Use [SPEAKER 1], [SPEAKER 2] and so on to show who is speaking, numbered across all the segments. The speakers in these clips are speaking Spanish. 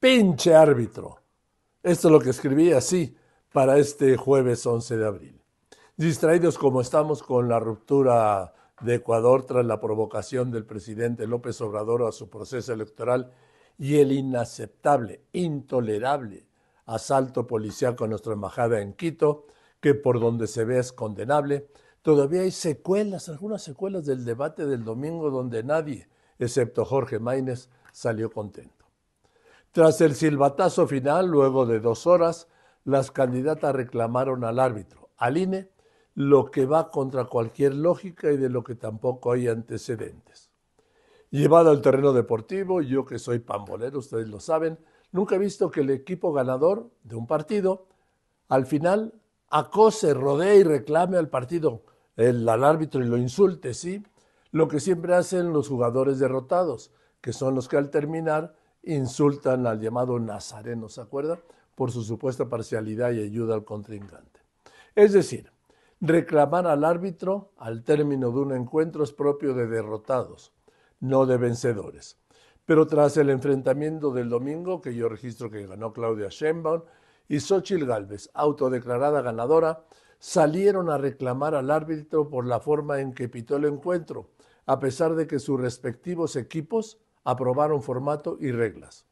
[SPEAKER 1] pinche árbitro. Esto es lo que escribí así para este jueves 11 de abril. Distraídos como estamos con la ruptura de Ecuador tras la provocación del presidente López Obrador a su proceso electoral y el inaceptable, intolerable asalto policial con nuestra embajada en Quito, que por donde se ve es condenable, todavía hay secuelas, algunas secuelas del debate del domingo donde nadie, excepto Jorge Maínez, salió contento. Tras el silbatazo final, luego de dos horas, las candidatas reclamaron al árbitro, al INE, lo que va contra cualquier lógica y de lo que tampoco hay antecedentes. Llevado al terreno deportivo, yo que soy pambolero, ustedes lo saben, nunca he visto que el equipo ganador de un partido al final acose, rodee y reclame al partido, al árbitro y lo insulte, ¿sí? Lo que siempre hacen los jugadores derrotados, que son los que al terminar insultan al llamado Nazareno, ¿se acuerda? Por su supuesta parcialidad y ayuda al contrincante. Es decir, reclamar al árbitro al término de un encuentro es propio de derrotados, no de vencedores. Pero tras el enfrentamiento del domingo, que yo registro que ganó Claudia Sheinbaum y Xochitl Galvez, autodeclarada ganadora, salieron a reclamar al árbitro por la forma en que pitó el encuentro, a pesar de que sus respectivos equipos aprobaron formato y reglas.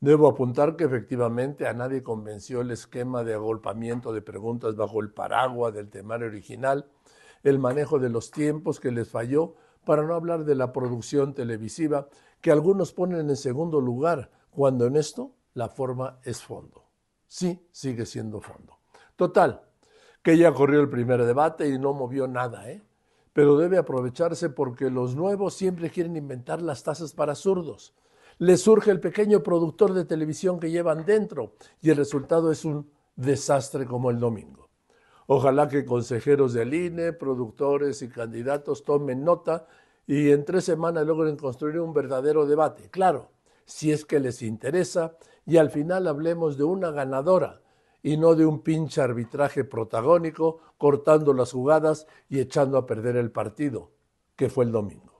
[SPEAKER 1] Debo apuntar que efectivamente a nadie convenció el esquema de agolpamiento de preguntas bajo el paraguas del temario original, el manejo de los tiempos que les falló, para no hablar de la producción televisiva que algunos ponen en segundo lugar, cuando en esto la forma es fondo. Sí, sigue siendo fondo. Total, que ya corrió el primer debate y no movió nada, ¿eh? pero debe aprovecharse porque los nuevos siempre quieren inventar las tasas para zurdos. Les surge el pequeño productor de televisión que llevan dentro y el resultado es un desastre como el domingo. Ojalá que consejeros del INE, productores y candidatos tomen nota y en tres semanas logren construir un verdadero debate, claro, si es que les interesa, y al final hablemos de una ganadora y no de un pinche arbitraje protagónico cortando las jugadas y echando a perder el partido, que fue el domingo.